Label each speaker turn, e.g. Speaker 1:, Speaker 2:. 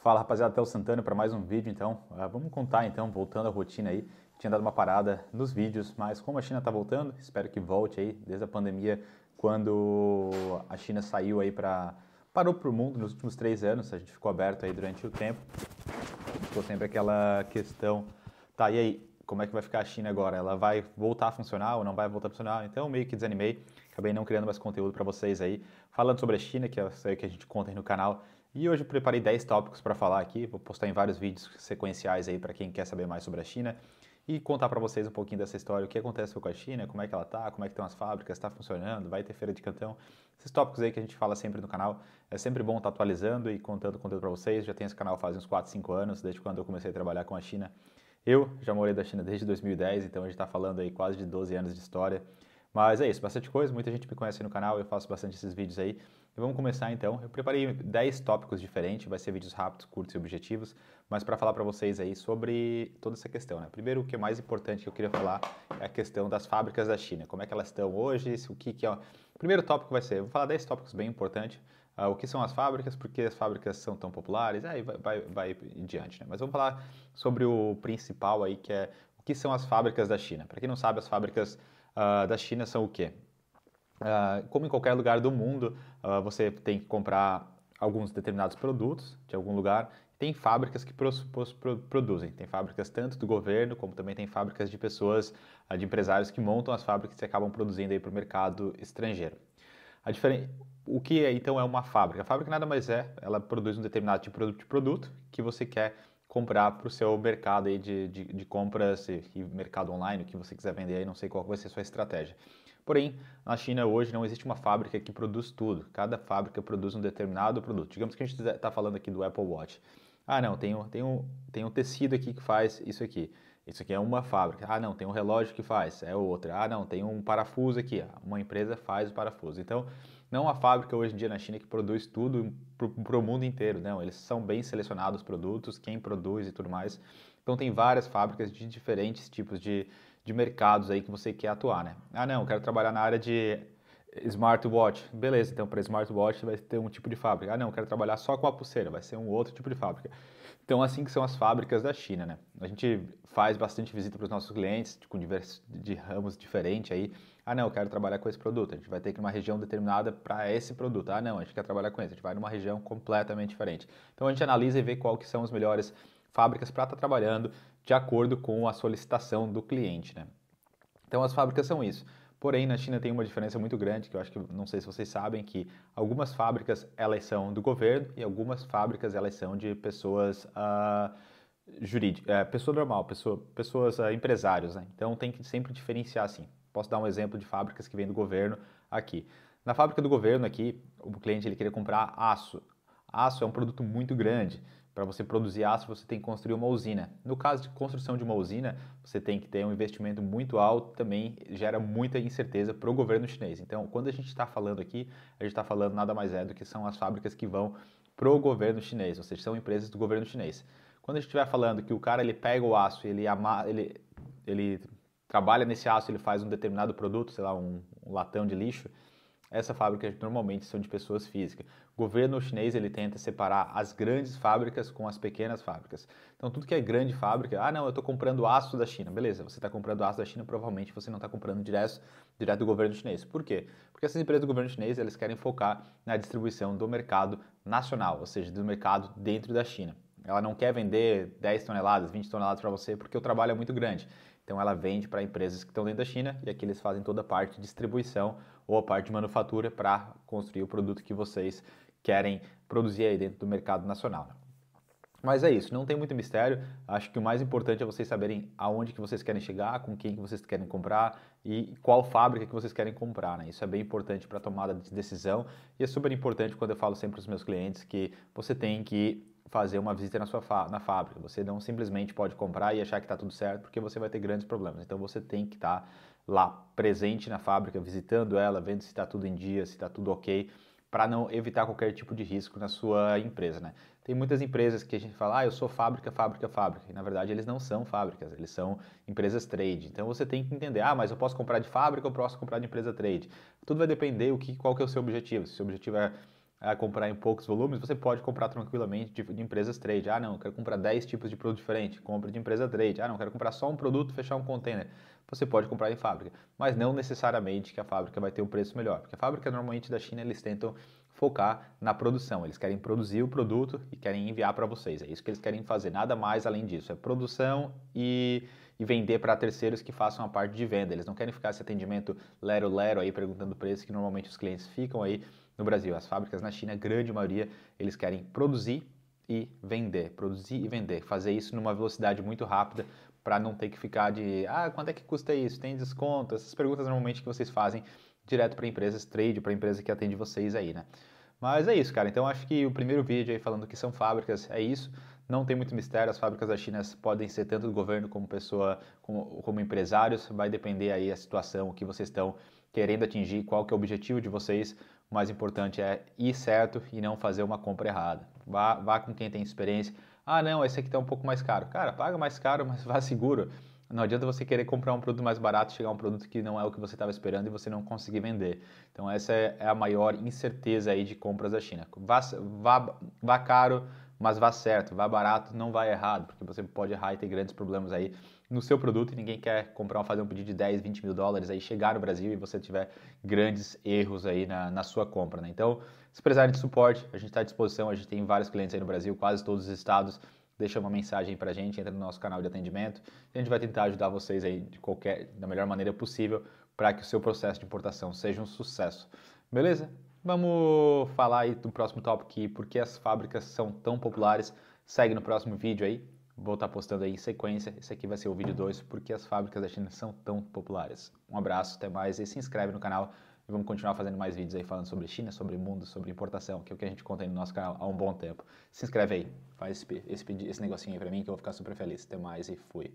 Speaker 1: Fala rapaziada, até o Santana para mais um vídeo então. Uh, vamos contar então, voltando à rotina aí. Tinha dado uma parada nos vídeos, mas como a China está voltando, espero que volte aí desde a pandemia, quando a China saiu aí para parou para o mundo nos últimos três anos, a gente ficou aberto aí durante o tempo. Ficou sempre aquela questão, tá, e aí, como é que vai ficar a China agora? Ela vai voltar a funcionar ou não vai voltar a funcionar? Então, meio que desanimei, acabei não criando mais conteúdo para vocês aí, falando sobre a China, que é isso aí que a gente conta aí no canal, e hoje eu preparei 10 tópicos para falar aqui, vou postar em vários vídeos sequenciais aí para quem quer saber mais sobre a China e contar para vocês um pouquinho dessa história, o que acontece com a China, como é que ela tá, como é que estão as fábricas, está funcionando, vai ter feira de cantão, esses tópicos aí que a gente fala sempre no canal, é sempre bom estar tá atualizando e contando conteúdo para vocês, já tenho esse canal faz uns 4, 5 anos, desde quando eu comecei a trabalhar com a China, eu já morei da China desde 2010, então a gente está falando aí quase de 12 anos de história, mas é isso, bastante coisa, muita gente me conhece no canal, eu faço bastante esses vídeos aí. E vamos começar então. Eu preparei 10 tópicos diferentes, vai ser vídeos rápidos, curtos e objetivos, mas para falar para vocês aí sobre toda essa questão, né? Primeiro, o que é mais importante que eu queria falar é a questão das fábricas da China, como é que elas estão hoje, o que que é... O primeiro tópico vai ser, vou falar 10 tópicos bem importantes, uh, o que são as fábricas, porque as fábricas são tão populares, aí vai, vai, vai em diante, né? Mas vamos falar sobre o principal aí, que é que são as fábricas da China. Para quem não sabe, as fábricas uh, da China são o quê? Uh, como em qualquer lugar do mundo, uh, você tem que comprar alguns determinados produtos de algum lugar. Tem fábricas que pro, pro, produzem, tem fábricas tanto do governo como também tem fábricas de pessoas, de empresários que montam as fábricas e acabam produzindo aí para o mercado estrangeiro. A diferença, o que é, então é uma fábrica? A fábrica nada mais é, ela produz um determinado tipo de produto que você quer comprar para o seu mercado aí de, de, de compras e, e mercado online, o que você quiser vender aí, não sei qual vai ser a sua estratégia. Porém, na China hoje não existe uma fábrica que produz tudo. Cada fábrica produz um determinado produto. Digamos que a gente está falando aqui do Apple Watch. Ah, não, tem um, tem, um, tem um tecido aqui que faz isso aqui. Isso aqui é uma fábrica. Ah, não, tem um relógio que faz, é outra. Ah, não, tem um parafuso aqui. Uma empresa faz o parafuso. Então, não a fábrica hoje em dia na China que produz tudo para o mundo inteiro, não. Eles são bem selecionados os produtos, quem produz e tudo mais. Então tem várias fábricas de diferentes tipos de, de mercados aí que você quer atuar, né? Ah, não, eu quero trabalhar na área de smartwatch. Beleza, então para smartwatch vai ter um tipo de fábrica. Ah, não, quero trabalhar só com a pulseira, vai ser um outro tipo de fábrica. Então, assim que são as fábricas da China, né? A gente faz bastante visita para os nossos clientes tipo, com diversos de ramos diferentes aí. Ah, não, eu quero trabalhar com esse produto. A gente vai ter que ir numa região determinada para esse produto. Ah, não, a gente quer trabalhar com esse. A gente vai numa região completamente diferente. Então, a gente analisa e vê qual que são os melhores fábricas para estar tá trabalhando de acordo com a solicitação do cliente, né? Então, as fábricas são isso. Porém, na China tem uma diferença muito grande, que eu acho que não sei se vocês sabem, que algumas fábricas elas são do governo e algumas fábricas elas são de pessoas uh, ah, jurídicas, eh, pessoa normal, pessoa, pessoas uh, empresários. Né? Então tem que sempre diferenciar assim. Posso dar um exemplo de fábricas que vêm do governo aqui. Na fábrica do governo aqui, o cliente ele queria comprar aço. Aço é um produto muito grande, para você produzir aço, você tem que construir uma usina. No caso de construção de uma usina, você tem que ter um investimento muito alto, também gera muita incerteza para o governo chinês. Então, quando a gente está falando aqui, a gente está falando nada mais é do que são as fábricas que vão para o governo chinês, ou seja, são empresas do governo chinês. Quando a gente estiver falando que o cara ele pega o aço, ele, ele, ele trabalha nesse aço, ele faz um determinado produto, sei lá, um, um latão de lixo, essa fábrica normalmente são de pessoas físicas. O governo chinês ele tenta separar as grandes fábricas com as pequenas fábricas. Então tudo que é grande fábrica, ah não, eu estou comprando aço da China, beleza? Você está comprando aço da China, provavelmente você não está comprando direto, direto do governo chinês. Por quê? Porque essas empresas do governo chinês elas querem focar na distribuição do mercado nacional, ou seja, do mercado dentro da China. Ela não quer vender 10 toneladas, 20 toneladas para você porque o trabalho é muito grande. Então ela vende para empresas que estão dentro da China e aqui eles fazem toda a parte de distribuição ou a parte de manufatura para construir o produto que vocês querem produzir aí dentro do mercado nacional. Né? Mas é isso, não tem muito mistério. Acho que o mais importante é vocês saberem aonde que vocês querem chegar, com quem que vocês querem comprar e qual fábrica que vocês querem comprar. Né? Isso é bem importante para a tomada de decisão e é super importante quando eu falo sempre para os meus clientes que você tem que fazer uma visita na sua na fábrica. Você não simplesmente pode comprar e achar que está tudo certo porque você vai ter grandes problemas. Então você tem que estar tá lá presente na fábrica, visitando ela, vendo se está tudo em dia, se está tudo ok, para não evitar qualquer tipo de risco na sua empresa, né? Tem muitas empresas que a gente fala, ah, eu sou fábrica, fábrica, fábrica. E na verdade eles não são fábricas, eles são empresas trade. Então você tem que entender, ah, mas eu posso comprar de fábrica, eu posso comprar de empresa trade. Tudo vai depender o que, qual que é o seu objetivo. Se o seu objetivo é a comprar em poucos volumes, você pode comprar tranquilamente de, de empresas trade. Ah, não, quero comprar 10 tipos de produto diferente, compre de empresa trade. Ah, não, quero comprar só um produto, fechar um container. Você pode comprar em fábrica, mas não necessariamente que a fábrica vai ter um preço melhor, porque a fábrica normalmente da China eles tentam focar na produção. Eles querem produzir o produto e querem enviar para vocês. É isso que eles querem fazer, nada mais além disso. É produção e, e vender para terceiros que façam a parte de venda. Eles não querem ficar esse atendimento lero-lero aí perguntando preço que normalmente os clientes ficam aí no Brasil. As fábricas na China, a grande maioria, eles querem produzir e vender, produzir e vender, fazer isso numa velocidade muito rápida para não ter que ficar de, ah, quanto é que custa isso? Tem desconto? Essas perguntas normalmente que vocês fazem direto para empresas trade, para a empresa que atende vocês aí, né? Mas é isso, cara. Então acho que o primeiro vídeo aí falando que são fábricas é isso. Não tem muito mistério. As fábricas da China podem ser tanto do governo como pessoa, como, como empresários. Vai depender aí a situação, o que vocês estão querendo atingir, qual que é o objetivo de vocês. O mais importante é ir certo e não fazer uma compra errada. Vá, vá com quem tem experiência. Ah, não, esse aqui está um pouco mais caro. Cara, paga mais caro, mas vá seguro. Não adianta você querer comprar um produto mais barato, chegar um produto que não é o que você estava esperando e você não conseguir vender. Então essa é, é a maior incerteza aí de compras da China. Vá, vá, vá caro, mas vá certo. Vá barato, não vá errado, porque você pode errar e ter grandes problemas aí no seu produto e ninguém quer comprar, fazer um pedido de 10, 20 mil dólares, aí chegar no Brasil e você tiver grandes erros aí na, na sua compra, né? Então, se precisarem de suporte, a gente está à disposição, a gente tem vários clientes aí no Brasil, quase todos os estados, deixa uma mensagem para a gente, entra no nosso canal de atendimento e a gente vai tentar ajudar vocês aí de qualquer, da melhor maneira possível para que o seu processo de importação seja um sucesso. Beleza? Vamos falar aí do próximo tópico, que é porque as fábricas são tão populares. Segue no próximo vídeo aí. Vou estar tá postando aí em sequência. Esse aqui vai ser o vídeo 2, porque as fábricas da China são tão populares. Um abraço, até mais e se inscreve no canal. E vamos continuar fazendo mais vídeos aí falando sobre China, sobre mundo, sobre importação, que é o que a gente conta aí no nosso canal há um bom tempo. Se inscreve aí, faz esse, esse, esse negocinho aí pra mim que eu vou ficar super feliz. Até mais e fui.